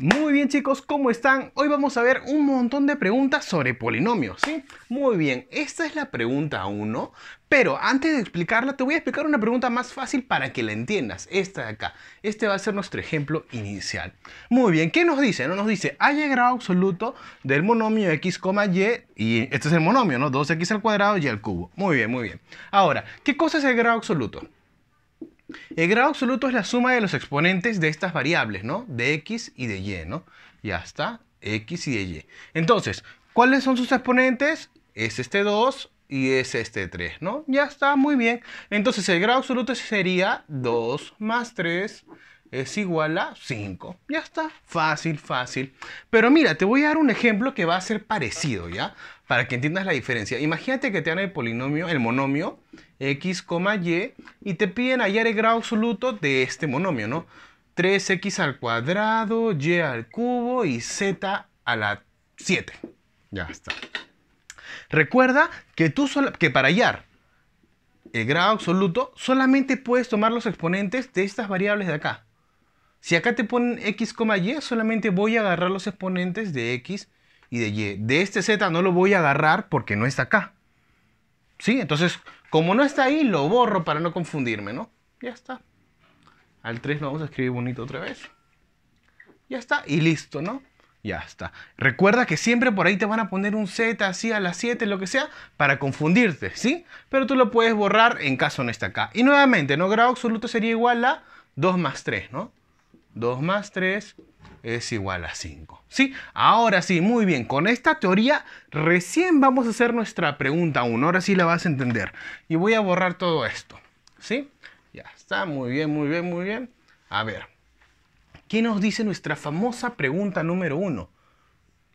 Muy bien chicos, ¿cómo están? Hoy vamos a ver un montón de preguntas sobre polinomios, ¿sí? Muy bien, esta es la pregunta 1, pero antes de explicarla te voy a explicar una pregunta más fácil para que la entiendas, esta de acá. Este va a ser nuestro ejemplo inicial. Muy bien, ¿qué nos dice? ¿No? Nos dice, hay el grado absoluto del monomio x, y, y este es el monomio, ¿no? 2x al cuadrado y al cubo. Muy bien, muy bien. Ahora, ¿qué cosa es el grado absoluto? El grado absoluto es la suma de los exponentes de estas variables, ¿no? De x y de y, ¿no? Ya está, x y de y. Entonces, ¿cuáles son sus exponentes? Es este 2 y es este 3, ¿no? Ya está, muy bien. Entonces, el grado absoluto sería 2 más 3 es igual a 5. Ya está, fácil, fácil. Pero mira, te voy a dar un ejemplo que va a ser parecido, ¿ya? Para que entiendas la diferencia. Imagínate que te dan el polinomio, el monomio x, y, y te piden hallar el grado absoluto de este monomio, ¿no? 3x al cuadrado, y al cubo y z a la 7. Ya está. Recuerda que, tú que para hallar el grado absoluto solamente puedes tomar los exponentes de estas variables de acá. Si acá te ponen X, Y, solamente voy a agarrar los exponentes de X y de Y. De este Z no lo voy a agarrar porque no está acá. ¿Sí? Entonces, como no está ahí, lo borro para no confundirme, ¿no? Ya está. Al 3 lo vamos a escribir bonito otra vez. Ya está. Y listo, ¿no? Ya está. Recuerda que siempre por ahí te van a poner un Z así a las 7, lo que sea, para confundirte, ¿sí? Pero tú lo puedes borrar en caso no está acá. Y nuevamente, ¿no? Grado absoluto sería igual a 2 más 3, ¿no? 2 más 3 es igual a 5. ¿Sí? Ahora sí, muy bien. Con esta teoría recién vamos a hacer nuestra pregunta 1. Ahora sí la vas a entender. Y voy a borrar todo esto. ¿Sí? Ya está. Muy bien, muy bien, muy bien. A ver. ¿Qué nos dice nuestra famosa pregunta número 1?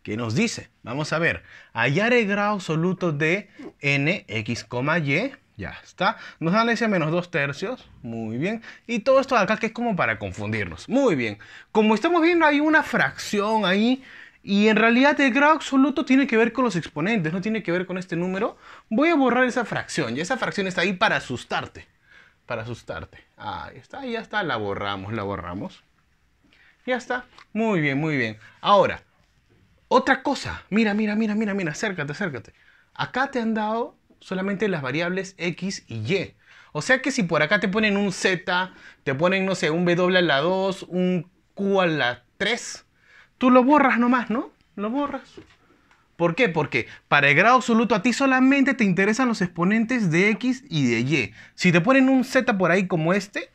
¿Qué nos dice? Vamos a ver. Hallar el grado absoluto de x, y ya está. Nos dan ese menos 2 tercios. Muy bien. Y todo esto de acá que es como para confundirnos. Muy bien. Como estamos viendo, hay una fracción ahí. Y en realidad el grado absoluto tiene que ver con los exponentes, no tiene que ver con este número. Voy a borrar esa fracción. Y esa fracción está ahí para asustarte. Para asustarte. Ahí está, ya está. La borramos, la borramos. Ya está. Muy bien, muy bien. Ahora, otra cosa. Mira, mira, mira, mira, mira. Acércate, acércate. Acá te han dado solamente las variables X y Y. O sea que si por acá te ponen un Z, te ponen, no sé, un W a la 2, un Q a la 3, tú lo borras nomás, ¿no? Lo borras. ¿Por qué? Porque para el grado absoluto a ti solamente te interesan los exponentes de X y de Y. Si te ponen un Z por ahí como este,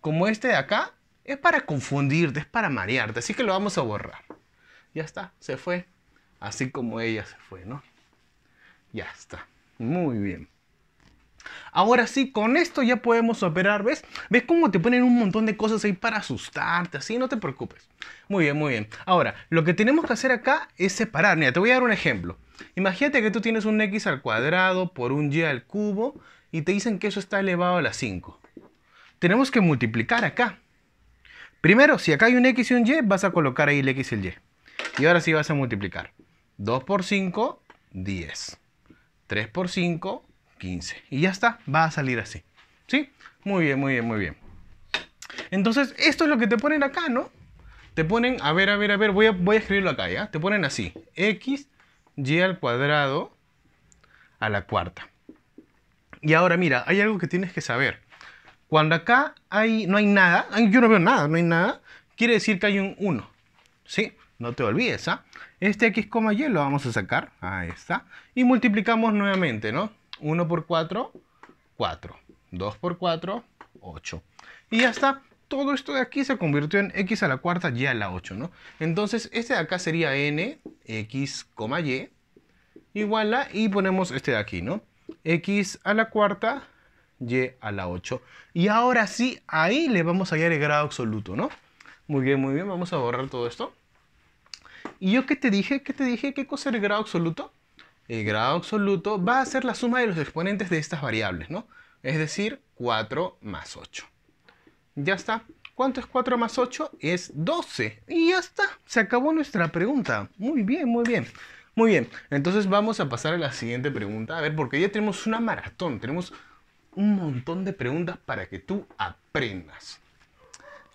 como este de acá, es para confundirte, es para marearte. Así que lo vamos a borrar. Ya está, se fue. Así como ella se fue, ¿no? Ya está. Muy bien. Ahora sí, con esto ya podemos operar, ¿ves? ¿Ves cómo te ponen un montón de cosas ahí para asustarte? Así no te preocupes. Muy bien, muy bien. Ahora, lo que tenemos que hacer acá es separar. Mira, te voy a dar un ejemplo. Imagínate que tú tienes un x al cuadrado por un y al cubo y te dicen que eso está elevado a la 5. Tenemos que multiplicar acá. Primero, si acá hay un x y un y, vas a colocar ahí el x y el y. Y ahora sí vas a multiplicar. 2 por 5, 10. 3 por 5, 15. Y ya está, va a salir así. ¿Sí? Muy bien, muy bien, muy bien. Entonces, esto es lo que te ponen acá, ¿no? Te ponen, a ver, a ver, a ver, voy a, voy a escribirlo acá, ¿ya? Te ponen así, x, y al cuadrado a la cuarta. Y ahora mira, hay algo que tienes que saber. Cuando acá hay, no hay nada, yo no veo nada, no hay nada, quiere decir que hay un 1. ¿Sí? No te olvides, ¿ah? Este x, y lo vamos a sacar. Ahí está. Y multiplicamos nuevamente, ¿no? 1 por 4, 4. 2 por 4, 8. Y ya está. Todo esto de aquí se convirtió en x a la cuarta, y a la 8, ¿no? Entonces, este de acá sería n, x, y, igual a, y ponemos este de aquí, ¿no? x a la cuarta, y a la 8. Y ahora sí, ahí le vamos a hallar el grado absoluto, ¿no? Muy bien, muy bien, vamos a borrar todo esto. ¿Y yo qué te dije? ¿Qué te dije? ¿Qué cosa era el grado absoluto? El grado absoluto va a ser la suma de los exponentes de estas variables, ¿no? Es decir, 4 más 8. Ya está. ¿Cuánto es 4 más 8? Es 12. Y ya está. Se acabó nuestra pregunta. Muy bien, muy bien. Muy bien. Entonces vamos a pasar a la siguiente pregunta. A ver, porque ya tenemos una maratón. Tenemos un montón de preguntas para que tú aprendas.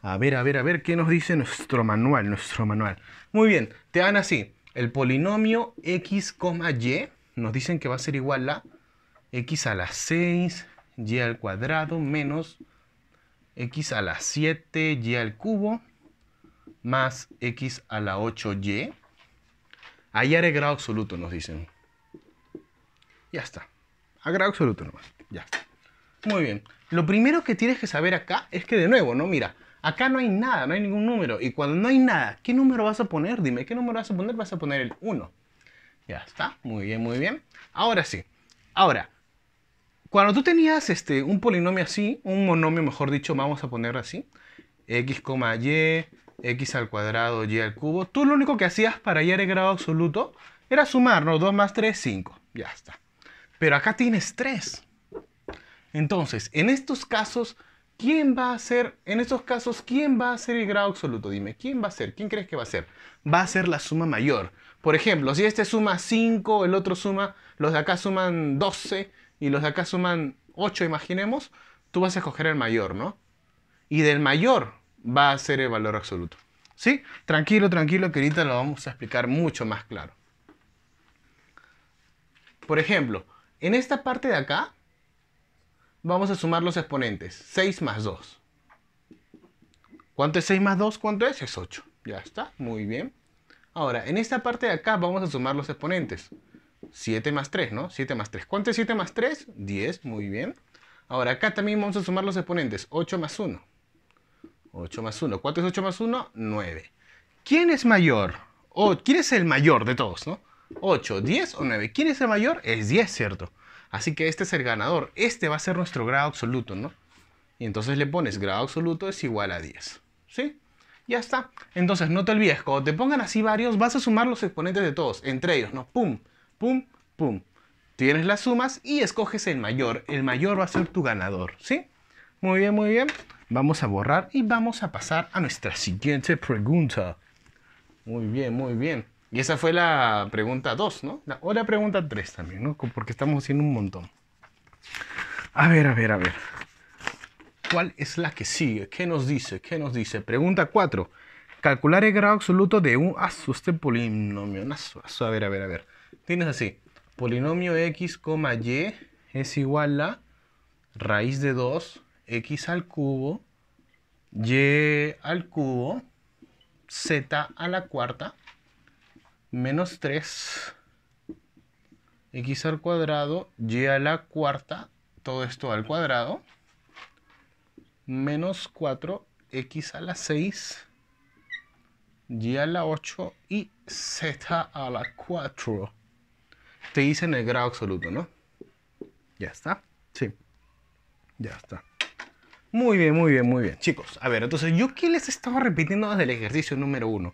A ver, a ver, a ver, ¿qué nos dice nuestro manual? Nuestro manual. Muy bien, te dan así. El polinomio x, y nos dicen que va a ser igual a x a la 6, y al cuadrado menos x a la 7, y al cubo más x a la 8y. Ahí haré grado absoluto, nos dicen. Ya está. A grado absoluto nomás. Ya. Muy bien. Lo primero que tienes que saber acá es que, de nuevo, ¿no? Mira, Acá no hay nada, no hay ningún número. Y cuando no hay nada, ¿qué número vas a poner? Dime, ¿qué número vas a poner? Vas a poner el 1. Ya está, muy bien, muy bien. Ahora sí, ahora, cuando tú tenías este, un polinomio así, un monomio mejor dicho, vamos a poner así, x, y, x al cuadrado, y al cubo, tú lo único que hacías para hallar el grado absoluto era sumar, ¿no? 2 más 3, 5. Ya está. Pero acá tienes 3. Entonces, en estos casos, ¿Quién va a ser, en estos casos, quién va a ser el grado absoluto? Dime, ¿quién va a ser? ¿Quién crees que va a ser? Va a ser la suma mayor. Por ejemplo, si este suma 5, el otro suma, los de acá suman 12 y los de acá suman 8, imaginemos, tú vas a escoger el mayor, ¿no? Y del mayor va a ser el valor absoluto. ¿Sí? Tranquilo, tranquilo, que ahorita lo vamos a explicar mucho más claro. Por ejemplo, en esta parte de acá, vamos a sumar los exponentes. 6 más 2. ¿Cuánto es 6 más 2? ¿Cuánto es? Es 8. Ya está, muy bien. Ahora, en esta parte de acá vamos a sumar los exponentes. 7 más 3, ¿no? 7 más 3. ¿Cuánto es 7 más 3? 10, muy bien. Ahora, acá también vamos a sumar los exponentes. 8 más 1. 8 más 1. ¿Cuánto es 8 más 1? 9. ¿Quién es mayor? O, ¿Quién es el mayor de todos, no? 8, 10 o 9. ¿Quién es el mayor? Es 10, ¿cierto? Así que este es el ganador. Este va a ser nuestro grado absoluto, ¿no? Y entonces le pones grado absoluto es igual a 10. ¿Sí? Ya está. Entonces no te olvides, cuando te pongan así varios, vas a sumar los exponentes de todos, entre ellos, ¿no? Pum, pum, pum. Tienes las sumas y escoges el mayor. El mayor va a ser tu ganador, ¿sí? Muy bien, muy bien. Vamos a borrar y vamos a pasar a nuestra siguiente pregunta. Muy bien, muy bien. Y esa fue la pregunta 2, ¿no? O la pregunta 3 también, ¿no? Porque estamos haciendo un montón. A ver, a ver, a ver. ¿Cuál es la que sigue? ¿Qué nos dice? ¿Qué nos dice? Pregunta 4. Calcular el grado absoluto de un... Ah, polinomio. A ver, a ver, a ver. Tienes así. Polinomio x, y es igual a raíz de 2, x al cubo, y al cubo, z a la cuarta menos 3 x al cuadrado, y a la cuarta, todo esto al cuadrado, menos 4 x a la 6, y a la 8 y z a la 4. Te dicen el grado absoluto, ¿no? ¿Ya está? Sí. Ya está. Muy bien, muy bien, muy bien. Chicos, a ver, entonces, ¿yo qué les estaba repitiendo desde el ejercicio número 1?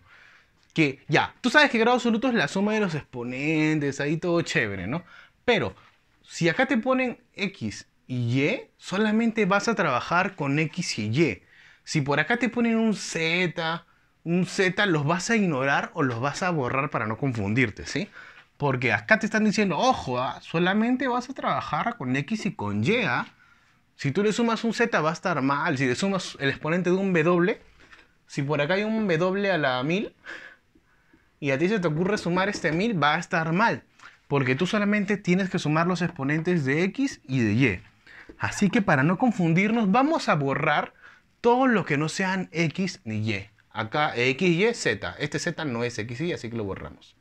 que ya, tú sabes que grado absoluto es la suma de los exponentes, ahí todo chévere, ¿no? Pero si acá te ponen X y Y, solamente vas a trabajar con X y Y. Si por acá te ponen un Z, un Z, los vas a ignorar o los vas a borrar para no confundirte, ¿sí? Porque acá te están diciendo, ojo, ah, solamente vas a trabajar con X y con Y. Ah. Si tú le sumas un Z va a estar mal. Si le sumas el exponente de un W, si por acá hay un W a la 1000, y a ti se te ocurre sumar este 1000, va a estar mal, porque tú solamente tienes que sumar los exponentes de x y de y. Así que para no confundirnos, vamos a borrar todo lo que no sean x ni y. Acá x, y, z. Este z no es x, y, así que lo borramos.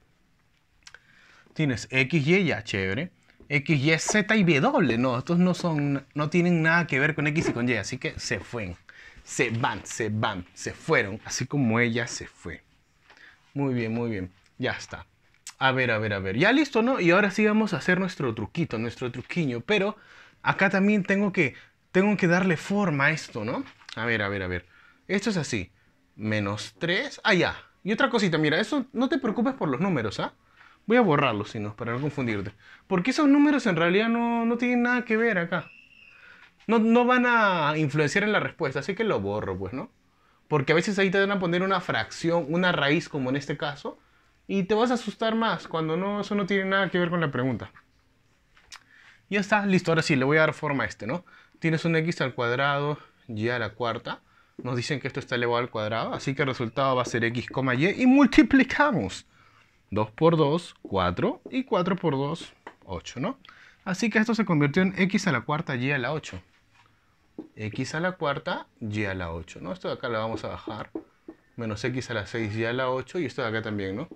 Tienes x, y, ya, chévere. X, Y, Z y W. No, estos no son, no tienen nada que ver con X y con Y, así que se fueron. Se van, se van, se fueron, así como ella se fue. Muy bien, muy bien. Ya está. A ver, a ver, a ver. Ya listo, ¿no? Y ahora sí vamos a hacer nuestro truquito, nuestro truquiño. Pero acá también tengo que, tengo que darle forma a esto, ¿no? A ver, a ver, a ver. Esto es así. Menos 3. Ah, ya. Y otra cosita, mira, eso no te preocupes por los números, ¿ah? Voy a borrarlos, si no, para no confundirte. Porque esos números en realidad no, no tienen nada que ver acá. No, no, van a influenciar en la respuesta, así que lo borro, pues, ¿no? Porque a veces ahí te van a poner una fracción, una raíz, como en este caso, y te vas a asustar más cuando no, eso no tiene nada que ver con la pregunta. Ya está, listo, ahora sí, le voy a dar forma a este, ¿no? Tienes un x al cuadrado, y a la cuarta. Nos dicen que esto está elevado al cuadrado, así que el resultado va a ser x, y y multiplicamos. 2 por 2, 4, y 4 por 2, 8, ¿no? Así que esto se convirtió en x a la cuarta, y a la 8 x a la cuarta, y a la 8, ¿no? Esto de acá lo vamos a bajar, menos x a la 6, y a la 8, y esto de acá también, ¿no?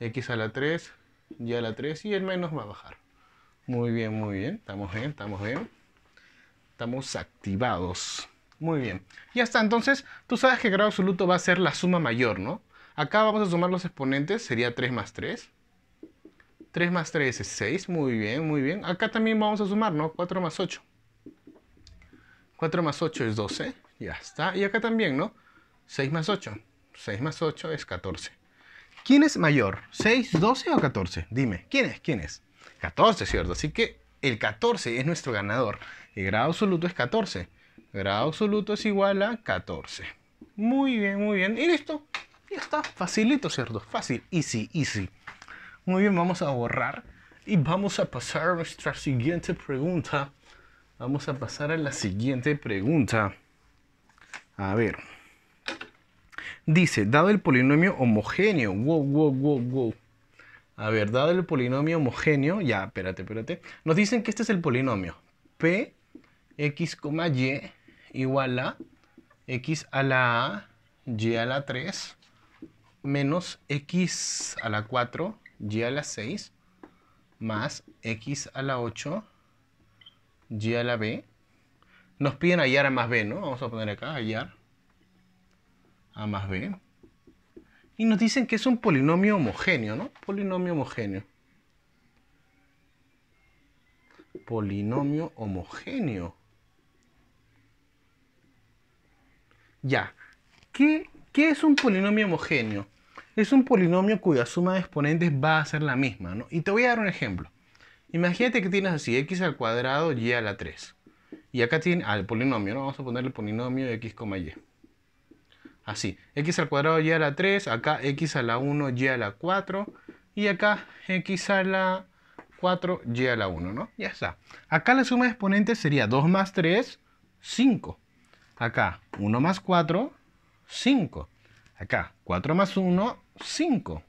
x a la 3, y a la 3, y el menos va a bajar. Muy bien, muy bien, estamos bien, estamos bien. Estamos activados. Muy bien, ya está, entonces, tú sabes que grado absoluto va a ser la suma mayor, ¿no? Acá vamos a sumar los exponentes, sería 3 más 3. 3 más 3 es 6, muy bien, muy bien. Acá también vamos a sumar, ¿no? 4 más 8. 4 más 8 es 12. Ya está. Y acá también, ¿no? 6 más 8. 6 más 8 es 14. ¿Quién es mayor? ¿6, 12 o 14? Dime, ¿quién es? ¿Quién es? 14, ¿cierto? Así que el 14 es nuestro ganador. El grado absoluto es 14. grado absoluto es igual a 14. Muy bien, muy bien. Y listo. Ya está. Facilito, ¿cierto? Fácil. Easy, easy. Muy bien, vamos a borrar y vamos a pasar a nuestra siguiente pregunta. Vamos a pasar a la siguiente pregunta. A ver. Dice, dado el polinomio homogéneo. Wow, wow, wow, wow. A ver, dado el polinomio homogéneo. Ya, espérate, espérate. Nos dicen que este es el polinomio. P, x, y igual a x a la a, y a la 3, menos x a la 4, y a la 6, más x a la 8, y a la b. Nos piden hallar a más b, ¿no? Vamos a poner acá, hallar a más b. Y nos dicen que es un polinomio homogéneo, ¿no? Polinomio homogéneo. Polinomio homogéneo. Ya. ¿Qué, ¿Qué es un polinomio homogéneo? Es un polinomio cuya suma de exponentes va a ser la misma, ¿no? Y te voy a dar un ejemplo. Imagínate que tienes así x al cuadrado y a la 3. Y acá tiene al polinomio, ¿no? Vamos a ponerle polinomio de x, y. Así, x al cuadrado y a la 3, acá x a la 1 y a la 4 y acá x a la 4 y a la 1, ¿no? Ya está. Acá la suma de exponentes sería 2 más 3, 5. Acá 1 más 4, 5. Acá 4 más 1, 5.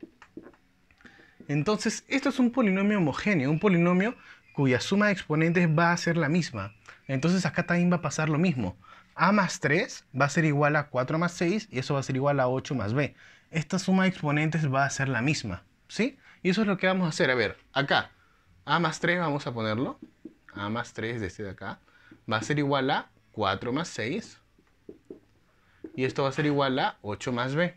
Entonces, esto es un polinomio homogéneo, un polinomio cuya suma de exponentes va a ser la misma. Entonces acá también va a pasar lo mismo. A más 3 va a ser igual a 4 más 6 y eso va a ser igual a 8 más B. Esta suma de exponentes va a ser la misma, ¿sí? Y eso es lo que vamos a hacer. A ver, acá, A más 3 vamos a ponerlo. A más 3 este de acá va a ser igual a 4 más 6 y esto va a ser igual a 8 más B.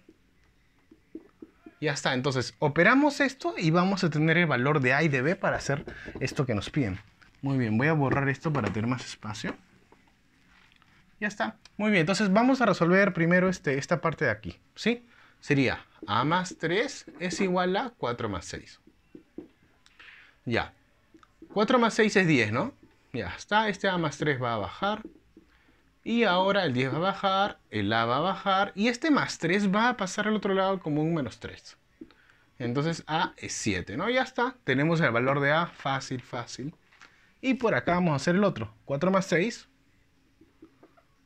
Ya está, entonces operamos esto y vamos a tener el valor de A y de B para hacer esto que nos piden. Muy bien, voy a borrar esto para tener más espacio. Ya está. Muy bien, entonces vamos a resolver primero este, esta parte de aquí, ¿sí? Sería A más 3 es igual a 4 más 6. Ya. 4 más 6 es 10, ¿no? Ya está, este A más 3 va a bajar. Y ahora el 10 va a bajar, el A va a bajar y este más 3 va a pasar al otro lado como un menos 3. Entonces A es 7, ¿no? Ya está, tenemos el valor de A, fácil, fácil. Y por acá vamos a hacer el otro. 4 más 6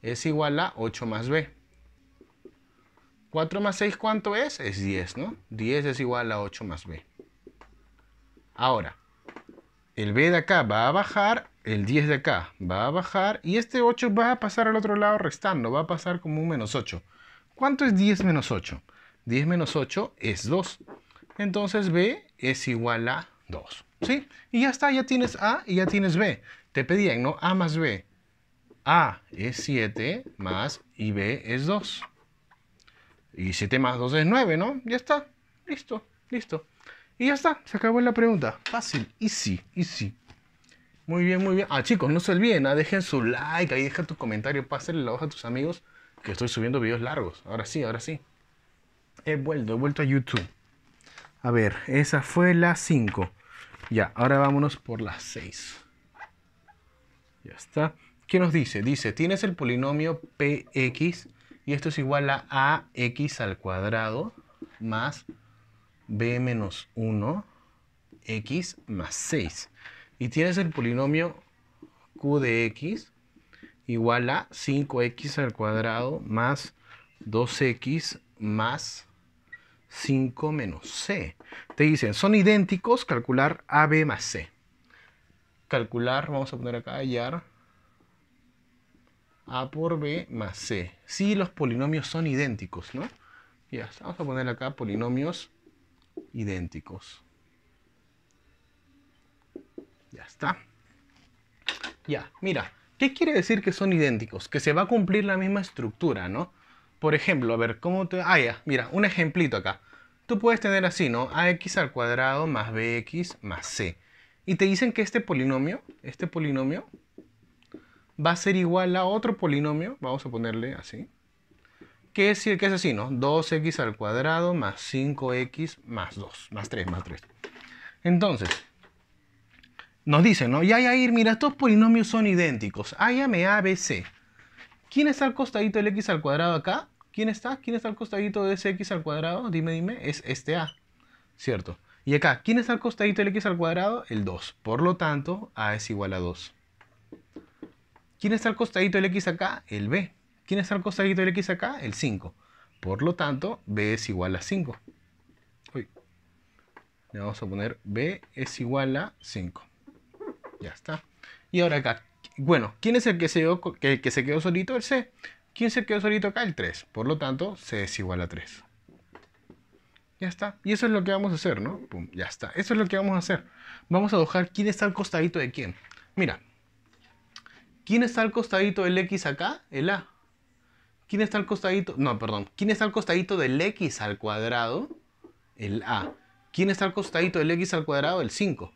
es igual a 8 más B. 4 más 6, ¿cuánto es? Es 10, ¿no? 10 es igual a 8 más B. Ahora, el B de acá va a bajar el 10 de acá va a bajar y este 8 va a pasar al otro lado restando, va a pasar como un menos 8. ¿Cuánto es 10 menos 8? 10 menos 8 es 2. Entonces B es igual a 2. ¿Sí? Y ya está, ya tienes A y ya tienes B. Te pedían, ¿no? A más B. A es 7 más y B es 2. Y 7 más 2 es 9, ¿no? Ya está. Listo, listo. Y ya está, se acabó la pregunta. Fácil, easy, easy. Muy bien, muy bien. Ah, chicos, no se olviden, ah, dejen su like, ahí dejen tu comentario, pásenle la hoja a tus amigos, que estoy subiendo videos largos. Ahora sí, ahora sí. He vuelto, he vuelto a YouTube. A ver, esa fue la 5. Ya, ahora vámonos por la 6. Ya está. ¿Qué nos dice? Dice, tienes el polinomio px y esto es igual a ax al cuadrado más b menos 1 x más 6 y tienes el polinomio q de x igual a 5x al cuadrado más 2x más 5 menos c. Te dicen, son idénticos, calcular AB más C. Calcular, vamos a poner acá, hallar A por B más C. Si sí, los polinomios son idénticos, ¿no? Ya, vamos a poner acá polinomios idénticos. Ya está. Ya, mira, ¿qué quiere decir que son idénticos? Que se va a cumplir la misma estructura, ¿no? Por ejemplo, a ver, ¿cómo te...? Ah, ya, mira, un ejemplito acá. Tú puedes tener así, ¿no? ax al cuadrado más bx más c. Y te dicen que este polinomio, este polinomio, va a ser igual a otro polinomio, vamos a ponerle así, que es, que es así, ¿no? 2x al cuadrado más 5x más 2, más 3, más 3. Entonces, nos dicen, ¿no? Ya, ahí, mira, estos polinomios son idénticos. A, M, A, B, C. ¿Quién está al costadito del x al cuadrado acá? ¿Quién está? ¿Quién está al costadito de ese x al cuadrado? Dime, dime, es este A, ¿cierto? Y acá, ¿quién está al costadito del x al cuadrado? El 2. Por lo tanto, A es igual a 2. ¿Quién está al costadito del x acá? El B. ¿Quién está al costadito del x acá? El 5. Por lo tanto, B es igual a 5. Uy. Le vamos a poner B es igual a 5. Ya está. Y ahora acá, bueno, ¿quién es el que se quedó, que se quedó solito? El C. ¿Quién se quedó solito acá? El 3. Por lo tanto, C es igual a 3. Ya está. Y eso es lo que vamos a hacer, ¿no? ya está. Eso es lo que vamos a hacer. Vamos a dibujar quién está al costadito de quién. Mira. ¿Quién está al costadito del X acá? El A. ¿Quién está al costadito? No, perdón. ¿Quién está al costadito del X al cuadrado? El A. ¿Quién está al costadito del X al cuadrado? El 5.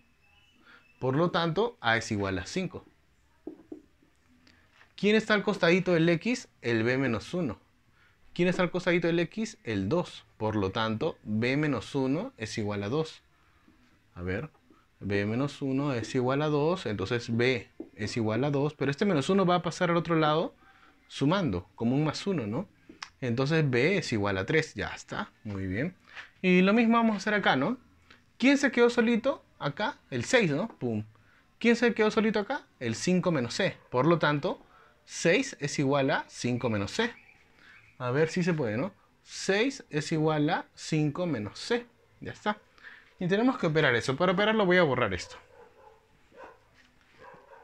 Por lo tanto, A es igual a 5. ¿Quién está al costadito del X? El B menos 1. ¿Quién está al costadito del X? El 2. Por lo tanto, B menos 1 es igual a 2. A ver, B menos 1 es igual a 2, entonces B es igual a 2, pero este menos 1 va a pasar al otro lado sumando, como un más 1, ¿no? Entonces B es igual a 3, ya está, muy bien. Y lo mismo vamos a hacer acá, ¿no? ¿Quién se quedó solito? acá, el 6, ¿no? Pum. ¿Quién se quedó solito acá? El 5 menos c. Por lo tanto, 6 es igual a 5 menos c. A ver si se puede, ¿no? 6 es igual a 5 menos c. Ya está. Y tenemos que operar eso. Para operarlo voy a borrar esto.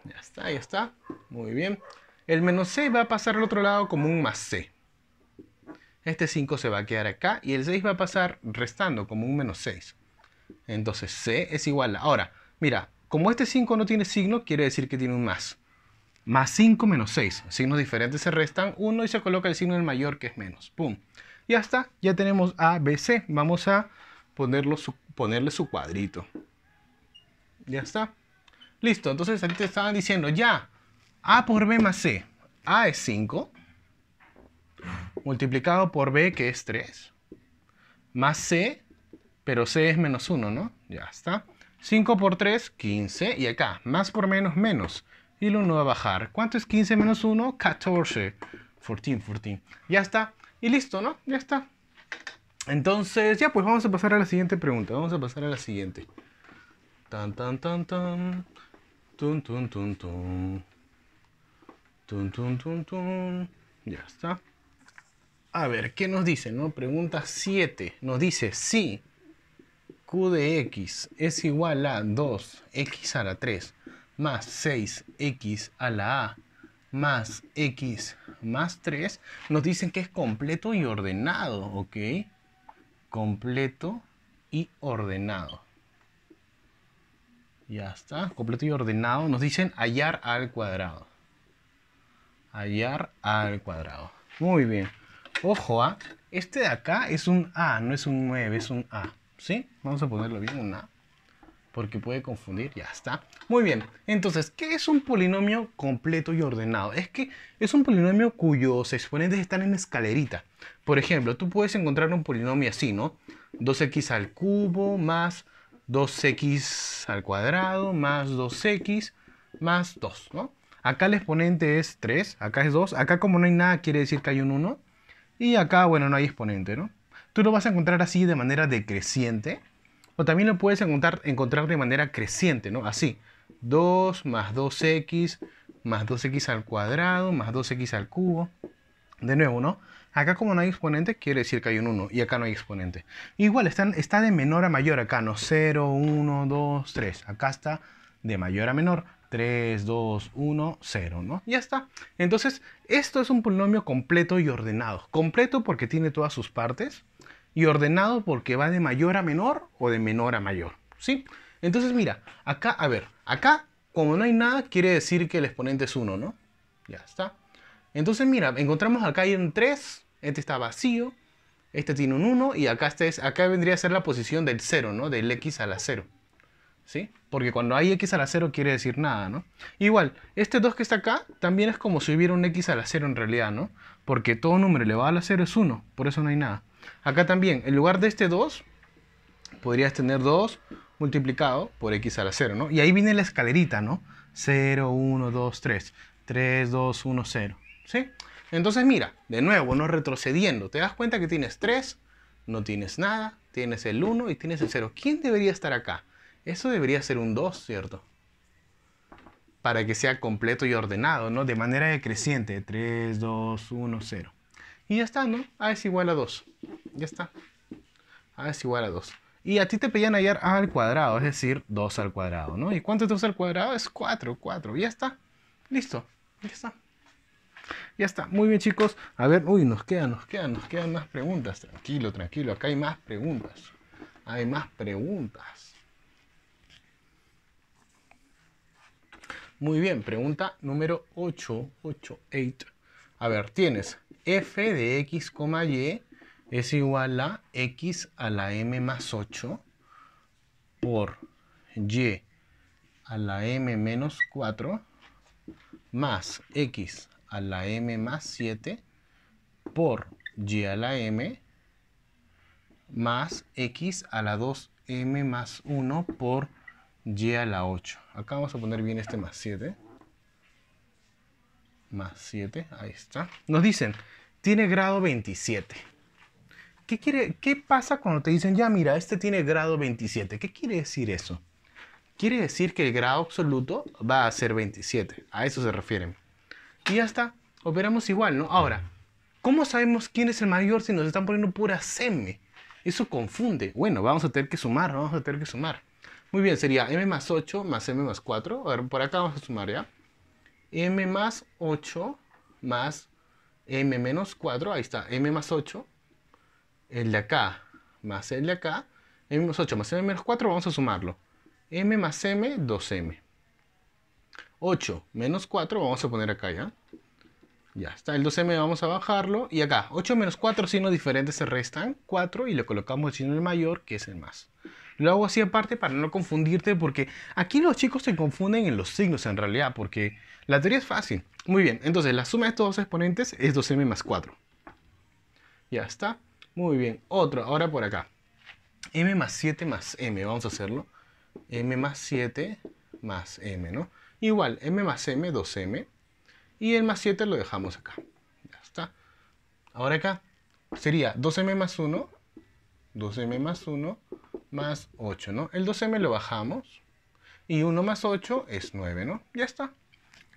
Ya está, ya está. Muy bien. El menos c va a pasar al otro lado como un más c. Este 5 se va a quedar acá y el 6 va a pasar restando como un menos 6. Entonces C es igual a... Ahora, mira, como este 5 no tiene signo, quiere decir que tiene un más. Más 5 menos 6. Signos diferentes se restan uno y se coloca el signo del mayor que es menos. ¡Pum! Y está. ya tenemos A, B, C. Vamos a ponerle su cuadrito. Ya está. Listo, entonces te estaban diciendo ya A por B más C. A es 5 multiplicado por B que es 3 más C pero C es menos 1, ¿no? Ya está. 5 por 3, 15. Y acá, más por menos, menos. Y lo 1 va a bajar. ¿Cuánto es 15 menos 1? 14. 14, 14. Ya está. Y listo, ¿no? Ya está. Entonces, ya pues vamos a pasar a la siguiente pregunta. Vamos a pasar a la siguiente. Tan, tan, tan, tan. Tun, tun, tun, tun. Tun, tun, tun, tun. Ya está. A ver, ¿qué nos dice? No? Pregunta 7. Nos dice, sí, de x es igual a 2x a la 3 más 6x a la a más x más 3, nos dicen que es completo y ordenado, ¿ok? Completo y ordenado. Ya está, completo y ordenado. Nos dicen hallar al cuadrado. Hallar al cuadrado. Muy bien. Ojo, a... ¿ah? este de acá es un A, no es un 9, es un A. ¿Sí? Vamos a ponerlo bien, una. Porque puede confundir, ya está. Muy bien, entonces, ¿qué es un polinomio completo y ordenado? Es que es un polinomio cuyos exponentes están en escalerita. Por ejemplo, tú puedes encontrar un polinomio así, ¿no? 2x al cubo más 2x al cuadrado más 2x más 2, ¿no? Acá el exponente es 3, acá es 2. Acá como no hay nada, quiere decir que hay un 1. Y acá, bueno, no hay exponente, ¿no? tú lo vas a encontrar así de manera decreciente. O también lo puedes encontrar, encontrar de manera creciente, ¿no? Así. 2 más 2x más 2x al cuadrado más 2x al cubo. De nuevo, ¿no? Acá como no hay exponente, quiere decir que hay un 1 y acá no hay exponente. Igual, está de menor a mayor acá, ¿no? 0, 1, 2, 3. Acá está de mayor a menor. 3, 2, 1, 0, ¿no? Ya está. Entonces, esto es un polinomio completo y ordenado. Completo porque tiene todas sus partes y ordenado porque va de mayor a menor o de menor a mayor, ¿sí? Entonces, mira, acá, a ver, acá, como no hay nada, quiere decir que el exponente es 1, ¿no? Ya está. Entonces, mira, encontramos acá hay un 3, este está vacío, este tiene un 1, y acá, este es, acá vendría a ser la posición del 0, ¿no? Del x a la 0. ¿Sí? Porque cuando hay x a la 0 quiere decir nada, ¿no? Igual, este 2 que está acá también es como si hubiera un x a la 0 en realidad, ¿no? Porque todo número elevado a la 0 es 1, por eso no hay nada. Acá también, en lugar de este 2, podrías tener 2 multiplicado por x a la 0, ¿no? Y ahí viene la escalerita, ¿no? 0, 1, 2, 3. 3, 2, 1, 0. ¿Sí? Entonces mira, de nuevo, no retrocediendo, te das cuenta que tienes 3, no tienes nada, tienes el 1 y tienes el 0. ¿Quién debería estar acá? Eso debería ser un 2, ¿cierto? Para que sea completo y ordenado, ¿no? De manera decreciente, 3, 2, 1, 0. Y ya está, ¿no? A es igual a 2. Ya está. A es igual a 2. Y a ti te pedían hallar A al cuadrado, es decir, 2 al cuadrado, ¿no? ¿Y cuánto es 2 al cuadrado? Es 4, 4. Ya está. Listo. Ya está. Ya está. Muy bien, chicos. A ver, uy, nos quedan, nos quedan, nos quedan más preguntas. Tranquilo, tranquilo. Acá hay más preguntas. Hay más preguntas. Muy bien, pregunta número 8, 8, 8. A ver, tienes f de x, y es igual a x a la m más 8 por y a la m menos 4 más x a la m más 7 por y a la m más x a la 2m más 1 por y a la 8. Acá vamos a poner bien este más 7 más 7, ahí está. Nos dicen, tiene grado 27. ¿Qué, quiere, ¿Qué pasa cuando te dicen, ya mira, este tiene grado 27? ¿Qué quiere decir eso? Quiere decir que el grado absoluto va a ser 27. A eso se refieren. Y ya está. Operamos igual, ¿no? Ahora, ¿cómo sabemos quién es el mayor si nos están poniendo pura M? Eso confunde. Bueno, vamos a tener que sumar, vamos a tener que sumar. Muy bien, sería m más 8 más m más 4. A ver, por acá vamos a sumar, ¿ya? m más 8 más m menos 4, ahí está, m más 8, el de acá más el de acá, m más 8 más m menos 4, vamos a sumarlo. m más m, 2m. 8 menos 4, vamos a poner acá ya. Ya está, el 2m vamos a bajarlo. Y acá, 8 menos 4 signos diferentes se restan, 4 y le colocamos el signo mayor, que es el más. Lo hago así aparte para no confundirte porque aquí los chicos se confunden en los signos en realidad porque la teoría es fácil. Muy bien, entonces la suma de estos dos exponentes es 2 m más 4. Ya está. Muy bien, otro, ahora por acá. m más 7 más m, vamos a hacerlo. m más 7 más m, ¿no? Igual, m más m, 2m. Y el más 7 lo dejamos acá. Ya está. Ahora acá sería 2m más 1, 2m más 1 más 8, ¿no? El 2 m lo bajamos y 1 más 8 es 9, ¿no? Ya está.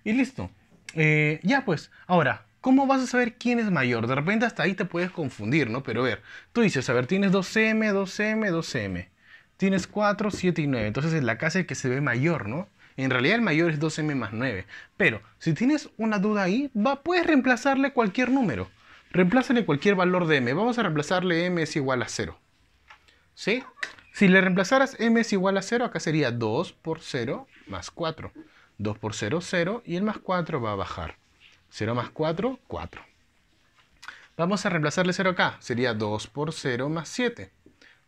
Y listo. Eh, ya pues, ahora, ¿cómo vas a saber quién es mayor? De repente hasta ahí te puedes confundir, ¿no? Pero a ver, tú dices, a ver, tienes 2m, 2m, 2m. Tienes 4, 7 y 9. Entonces es la casa que se ve mayor, ¿no? En realidad el mayor es 2m más 9. Pero si tienes una duda ahí, va, puedes reemplazarle cualquier número. Reemplázale cualquier valor de m. Vamos a reemplazarle m es igual a 0. ¿Sí? Si le reemplazaras m es igual a 0, acá sería 2 por 0 más 4. 2 por 0, 0, y el más 4 va a bajar. 0 más 4, 4. Vamos a reemplazarle 0 acá, sería 2 por 0 más 7.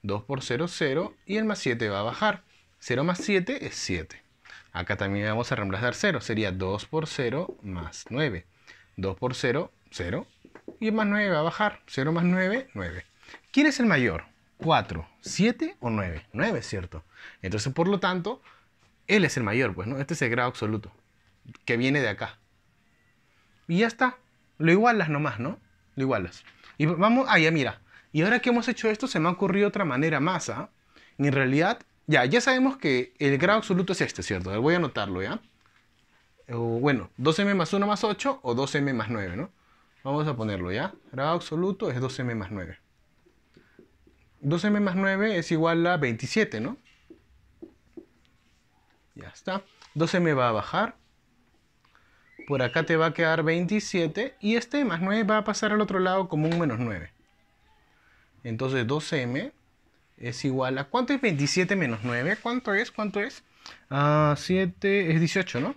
2 por 0, 0, y el más 7 va a bajar. 0 más 7 es 7. Acá también vamos a reemplazar 0, sería 2 por 0 más 9. 2 por 0, 0, y el más 9 va a bajar. 0 más 9, 9. ¿Quién es el mayor? 4, 7 o 9. 9, ¿cierto? Entonces, por lo tanto, él es el mayor, pues, ¿no? Este es el grado absoluto, que viene de acá. Y ya está. Lo igualas nomás, ¿no? Lo igualas. Y vamos, ah, ya mira. Y ahora que hemos hecho esto, se me ha ocurrido otra manera más, ¿ah? En realidad, ya, ya sabemos que el grado absoluto es este, ¿cierto? Voy a anotarlo, ¿ya? bueno, 2m más 1 más 8 o 2m más 9, ¿no? Vamos a ponerlo, ¿ya? Grado absoluto es 2m más 9. 12m más 9 es igual a 27, ¿no? Ya está. 12m va a bajar. Por acá te va a quedar 27. Y este más 9 va a pasar al otro lado como un menos 9. Entonces 12m es igual a... ¿Cuánto es 27 menos 9? ¿Cuánto es? ¿Cuánto es? Ah, 7 es 18, ¿no?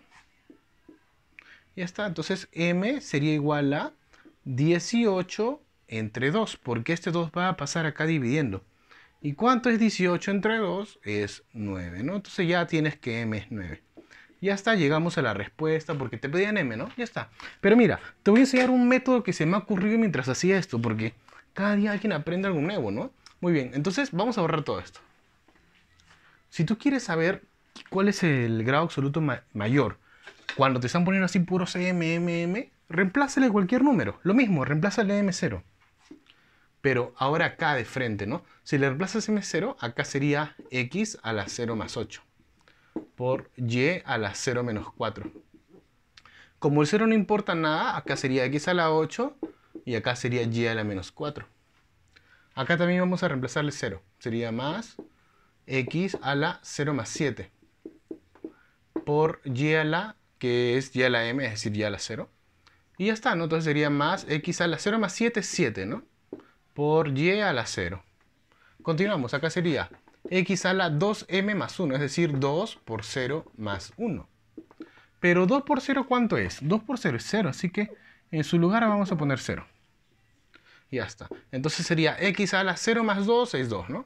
Ya está. Entonces m sería igual a 18 entre 2, porque este 2 va a pasar acá dividiendo. ¿Y cuánto es 18 entre 2? Es 9, ¿no? Entonces ya tienes que m es 9. Ya está, llegamos a la respuesta porque te pedían m, ¿no? Ya está. Pero mira, te voy a enseñar un método que se me ha ocurrido mientras hacía esto, porque cada día alguien aprende algo nuevo, ¿no? Muy bien, entonces vamos a borrar todo esto. Si tú quieres saber cuál es el grado absoluto mayor, cuando te están poniendo así puros m, m, m, reemplázale cualquier número. Lo mismo, reemplázale m0 pero ahora acá de frente, ¿no? Si le reemplazas M0, acá sería x a la 0 más 8 por y a la 0 menos 4. Como el 0 no importa nada, acá sería x a la 8 y acá sería y a la menos 4. Acá también vamos a reemplazarle 0. Sería más x a la 0 más 7 por y a la, que es y a la m, es decir, y a la 0. Y ya está, ¿no? Entonces sería más x a la 0 más 7, 7, ¿no? por y a la 0. Continuamos, acá sería x a la 2m más 1, es decir, 2 por 0 más 1. Pero 2 por 0, ¿cuánto es? 2 por 0 es 0, así que en su lugar vamos a poner 0. ya está. Entonces sería x a la 0 más 2 es 2, ¿no?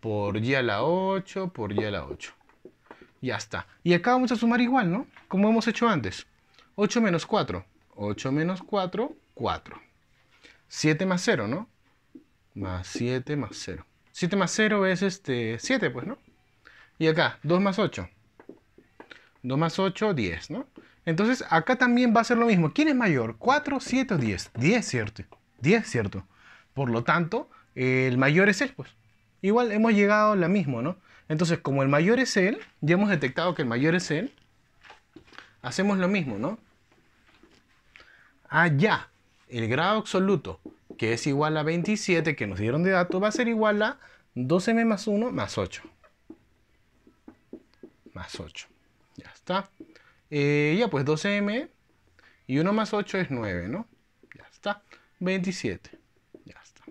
Por y a la 8, por y a la 8. Ya está. Y acá vamos a sumar igual, ¿no? Como hemos hecho antes. 8 menos 4. 8 menos 4, 4. 7 más 0, ¿no? más 7 más 0. 7 más 0 es este 7, pues, ¿no? Y acá, 2 más 8. 2 más 8, 10, ¿no? Entonces, acá también va a ser lo mismo. ¿Quién es mayor? 4, 7 o 10. 10, cierto. 10, cierto. Por lo tanto, el mayor es él, pues. Igual hemos llegado a la mismo, ¿no? Entonces, como el mayor es él, ya hemos detectado que el mayor es él, hacemos lo mismo, ¿no? Allá, ah, el grado absoluto que es igual a 27, que nos dieron de dato, va a ser igual a 12m más 1 más 8. Más 8. Ya está. Eh, ya, pues 12m y 1 más 8 es 9, ¿no? Ya está. 27. Ya está.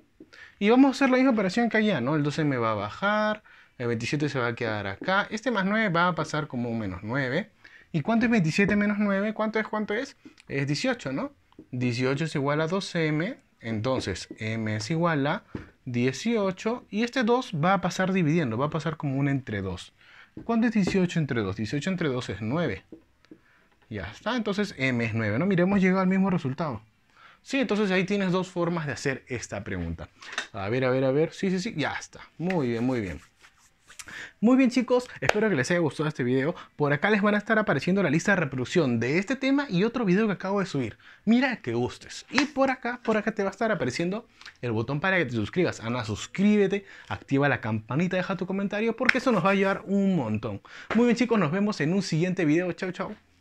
Y vamos a hacer la misma operación que allá, ¿no? El 12m va a bajar, el 27 se va a quedar acá. Este más 9 va a pasar como un menos 9. ¿Y cuánto es 27 menos 9? ¿Cuánto es? ¿Cuánto es? Es 18, ¿no? 18 es igual a 12m entonces, m es igual a 18 y este 2 va a pasar dividiendo, va a pasar como un entre 2. ¿Cuánto es 18 entre 2? 18 entre 2 es 9. Ya está, entonces m es 9. No, miremos, llegado al mismo resultado. Sí, entonces ahí tienes dos formas de hacer esta pregunta. A ver, a ver, a ver. Sí, sí, sí, ya está. Muy bien, muy bien. Muy bien chicos, espero que les haya gustado este video. Por acá les van a estar apareciendo la lista de reproducción de este tema y otro video que acabo de subir. Mira que gustes. Y por acá, por acá te va a estar apareciendo el botón para que te suscribas. Ana, suscríbete, activa la campanita, deja tu comentario porque eso nos va a ayudar un montón. Muy bien chicos, nos vemos en un siguiente video. Chao, chao.